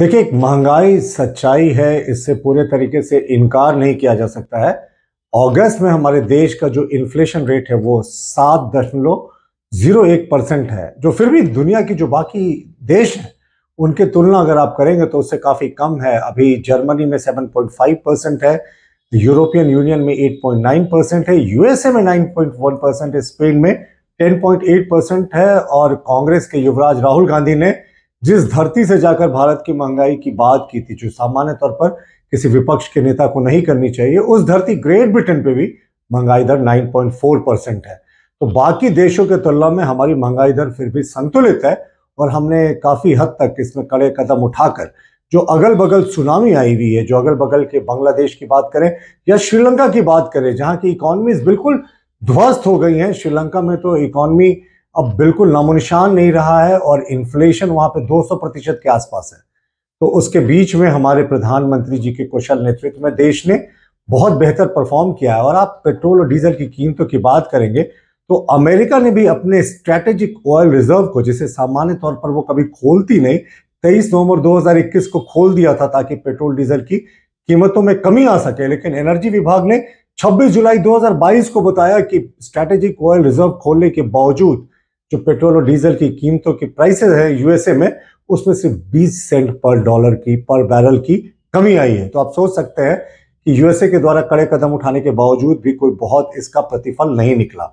देखिए एक महंगाई सच्चाई है इससे पूरे तरीके से इनकार नहीं किया जा सकता है अगस्त में हमारे देश का जो इन्फ्लेशन रेट है वो सात दशमलव जीरो एक परसेंट है जो फिर भी दुनिया की जो बाकी देश है उनके तुलना अगर आप करेंगे तो उससे काफ़ी कम है अभी जर्मनी में सेवन पॉइंट फाइव परसेंट है यूरोपियन यूनियन में एट पॉइंट नाइन परसेंट है यूएसए में नाइन पॉइंट वन परसेंट है स्पेन में टेन पॉइंट एट परसेंट है और कांग्रेस के युवराज राहुल गांधी ने जिस धरती से जाकर भारत की महंगाई की बात की थी जो सामान्य तौर पर किसी विपक्ष के नेता को नहीं करनी चाहिए उस धरती ग्रेट ब्रिटेन पे भी महंगाई दर 9.4 परसेंट है तो बाकी देशों के तुलना में हमारी महंगाई दर फिर भी संतुलित है और हमने काफ़ी हद तक इसमें कड़े कदम उठाकर जो अगल बगल सुनामी आई हुई है जो अगल बगल के बांग्लादेश की बात करें या श्रीलंका की बात करें जहाँ की इकॉनमीज बिल्कुल ध्वस्त हो गई हैं श्रीलंका में तो इकोनॉमी अब बिल्कुल नामोनिशान नहीं रहा है और इन्फ्लेशन वहाँ पे 200 प्रतिशत के आसपास है तो उसके बीच में हमारे प्रधानमंत्री जी के कुशल नेतृत्व में देश ने बहुत बेहतर परफॉर्म किया है और आप पेट्रोल और डीजल की कीमतों की बात करेंगे तो अमेरिका ने भी अपने स्ट्रैटेजिक ऑयल रिजर्व को जिसे सामान्य तौर पर वो कभी खोलती नहीं तेईस नवंबर 2021 को खोल दिया था ताकि पेट्रोल डीजल की कीमतों में कमी आ सके लेकिन एनर्जी विभाग ने 26 जुलाई 2022 को बताया कि स्ट्रैटेजिक ऑयल रिजर्व खोलने के बावजूद जो पेट्रोल और डीजल की कीमतों की प्राइसेस है यूएसए में उसमें सिर्फ बीस सेंट पर डॉलर की पर बैरल की कमी आई है तो आप सोच सकते हैं कि यूएसए के द्वारा कड़े कदम उठाने के बावजूद भी कोई बहुत इसका प्रतिफल नहीं निकला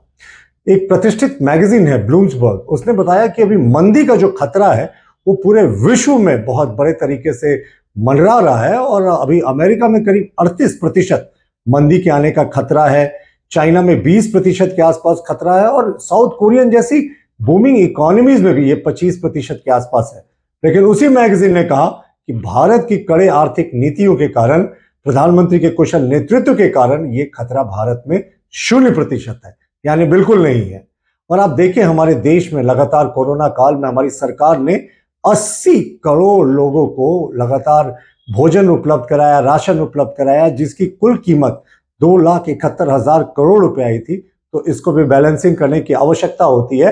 एक प्रतिष्ठित मैगजीन है ब्लूम्सबर्ग उसने बताया कि अभी मंदी का जो खतरा है वो पूरे विश्व में बहुत बड़े तरीके से मंडरा रहा है और अभी अमेरिका में करीब 38 प्रतिशत मंदी के आने का खतरा है चाइना में 20 प्रतिशत के आसपास खतरा है और साउथ कोरियन जैसी बूमिंग इकोनॉमीज में भी ये 25 प्रतिशत के आसपास है लेकिन उसी मैगजीन ने कहा कि भारत की कड़े आर्थिक नीतियों के कारण प्रधानमंत्री के कुशल नेतृत्व के कारण ये खतरा भारत में शून्य प्रतिशत है यानी बिल्कुल नहीं है और आप देखें हमारे देश में लगातार कोरोना काल में हमारी सरकार ने 80 करोड़ लोगों को लगातार भोजन उपलब्ध कराया राशन उपलब्ध कराया जिसकी कुल कीमत दो लाख इकहत्तर हजार करोड़ रुपए आई थी तो इसको भी बैलेंसिंग करने की आवश्यकता होती है